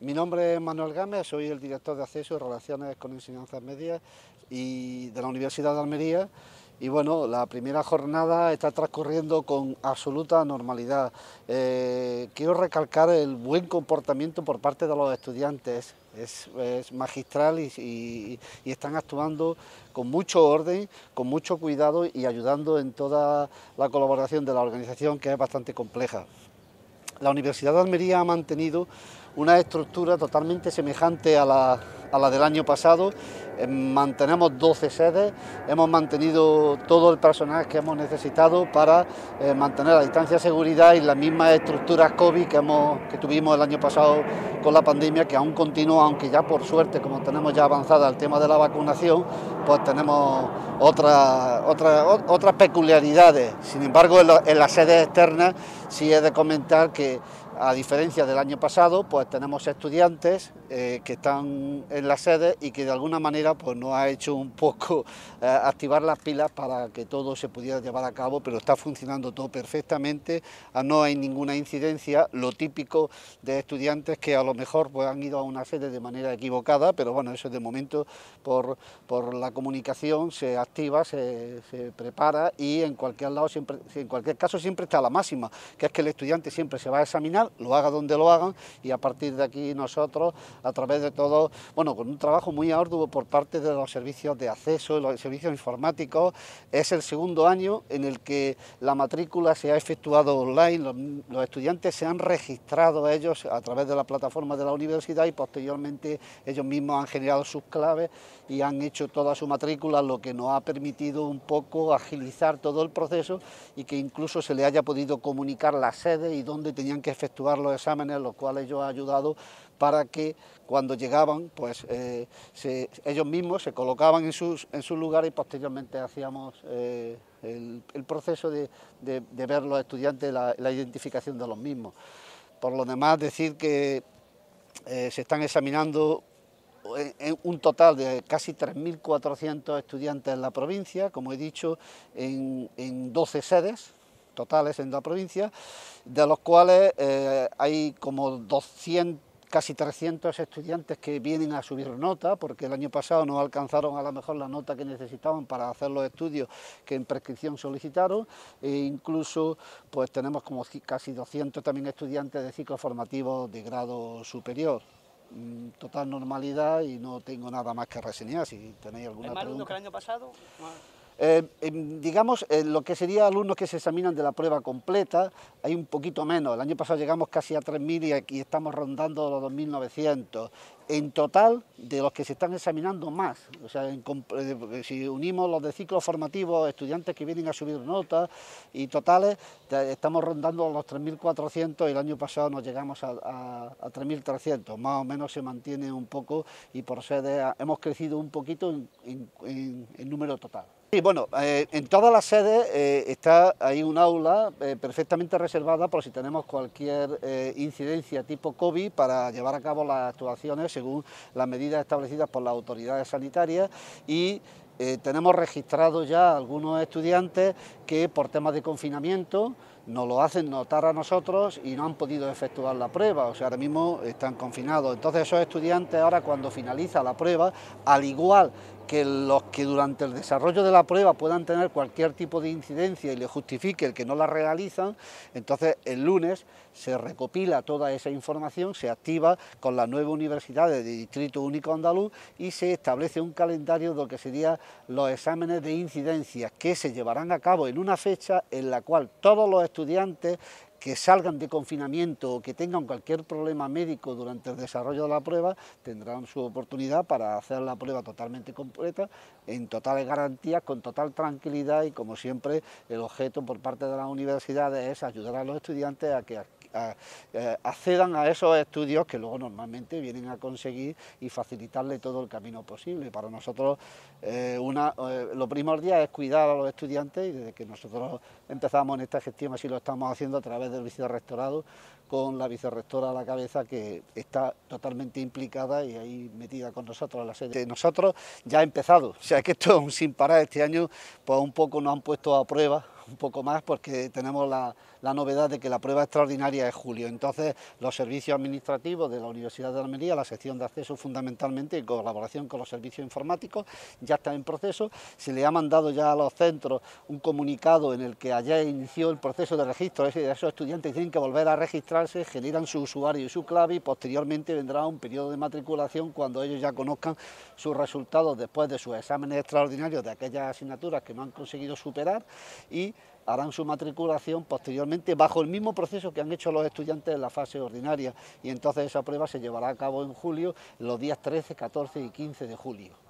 Mi nombre es Manuel Gámez, soy el director de acceso y relaciones con enseñanzas medias y de la Universidad de Almería. Y bueno, la primera jornada está transcurriendo con absoluta normalidad. Eh, quiero recalcar el buen comportamiento por parte de los estudiantes. Es, magistral y, están actuando con mucho orden, con mucho cuidado y ayudando en toda la colaboración de la organización que es bastante compleja. La Universidad de Almería ha mantenido una estructura totalmente semejante a la, del año pasado. Eh, mantenemos 12 sedes, hemos mantenido todo el personal que hemos necesitado para eh, mantener la distancia de seguridad y las mismas estructuras COVID que, hemos, que tuvimos el año pasado con la pandemia, que aún continúa, aunque ya por suerte, como tenemos ya avanzada el tema de la vacunación, pues tenemos otras peculiaridades. Sin embargo, en, las sedes externas sí he de comentar que a diferencia del año pasado, pues tenemos estudiantes eh, que están en la sede y que de alguna manera pues, nos ha hecho un poco eh, activar las pilas para que todo se pudiera llevar a cabo, pero está funcionando todo perfectamente, ah, no hay ninguna incidencia, lo típico de estudiantes que a lo mejor pues, han ido a una sede de manera equivocada, pero bueno, eso es de momento por, por la comunicación se activa, se, se, prepara y en cualquier, lado siempre, en cualquier caso siempre está la máxima, que es que el estudiante siempre se va a examinar lo haga donde lo hagan y a partir de aquí nosotros, a través de todo, bueno, con un trabajo muy arduo por parte de los servicios de acceso, los servicios informáticos, es el segundo año en el que la matrícula se ha efectuado online, los, estudiantes se han registrado ellos a través de la plataforma de la universidad y posteriormente ellos mismos han generado sus claves y han hecho toda su matrícula, lo que nos ha permitido un poco agilizar todo el proceso y que incluso se le haya podido comunicar la sede y dónde tenían que efectuar los exámenes, los cuales yo he ayudado para que cuando llegaban, pues eh, ellos mismos se colocaban en sus, en sus lugares y posteriormente hacíamos eh, el, proceso de, de, ver los estudiantes, la, identificación de los mismos. Por lo demás, decir que eh, se están examinando en un total de casi 3.400 estudiantes en la provincia, como he dicho, en 12 sedes, totales en la provincia, de los cuales eh, hay como 200 casi 300 estudiantes que vienen a subir nota, porque el año pasado no alcanzaron a lo mejor la nota que necesitaban para hacer los estudios que en prescripción solicitaron, e incluso pues tenemos como casi 200 también estudiantes de ciclo formativo de grado superior. Mm, total normalidad y no tengo nada más que reseñar, si tenéis alguna pregunta. que el año pasado? Eh, em, digamos, eh, lo que sería alumnos que se examinan de la prueba completa, hay un poquito menos. El año pasado llegamos casi a 3.000 y aquí estamos rondando los 2.900. En total, de los que se están examinando más, o sea, eh, si unimos los de ciclo formativo, estudiantes que vienen a subir notas y totales, estamos rondando los 3.400 y el año pasado nos llegamos a, 3.300. Más o menos se mantiene un poco y por ser, hemos crecido un poquito en número total. Sí, bueno, eh, en todas las sedes eh, está ahí un aula eh, perfectamente reservada por si tenemos cualquier incidencia tipo COVID para llevar a cabo las actuaciones según las medidas establecidas por las autoridades sanitarias y tenemos registrados ya algunos estudiantes que por temas de confinamiento nos lo hacen notar a nosotros y no han podido efectuar la prueba, o sea, ahora mismo están confinados. Entonces esos estudiantes ahora cuando finaliza la prueba, al igual que los que durante el desarrollo de la prueba puedan tener cualquier tipo de incidencia y le justifique el que no la realizan, entonces el lunes se recopila toda esa información, se activa con las nueve universidades de Distrito Único Andaluz y se establece un calendario de lo que serían los exámenes de incidencia que se llevarán a cabo en una fecha en la cual todos los estudiantes que salgan de confinamiento o que tengan cualquier problema médico durante el desarrollo de la prueba, tendrán su oportunidad para hacer la prueba totalmente completa, en totales garantías, con total tranquilidad y como siempre el objeto por parte de las universidades es ayudar a los estudiantes a que eh, accedan a esos estudios que luego normalmente vienen a conseguir y facilitarle todo el camino posible. Para nosotros eh, una, eh, lo primordial es cuidar a los estudiantes y desde que nosotros empezamos en esta gestión así lo estamos haciendo a través del vicerrectorado con la vicerrectora a la cabeza que está totalmente implicada y ahí metida con nosotros en la sede. Nosotros ya ha empezado, o sea que esto es un sin parar este año, pues un poco nos han puesto a prueba un poco más porque tenemos la, la, novedad de que la prueba extraordinaria es julio. Entonces, los servicios administrativos de la Universidad de Almería, la sección de acceso fundamentalmente, en colaboración con los servicios informáticos, ya está en proceso. Se le ha mandado ya a los centros un comunicado en el que allá inició el proceso de registro. Es decir, esos estudiantes tienen que volver a registrarse, generan su usuario y su clave y posteriormente vendrá un periodo de matriculación cuando ellos ya conozcan sus resultados después de sus exámenes extraordinarios de aquellas asignaturas que no han conseguido superar y harán su matriculación posteriormente bajo el mismo proceso que han hecho los estudiantes en la fase ordinaria y entonces esa prueba se llevará a cabo en julio los días 13, 14 y 15 de julio.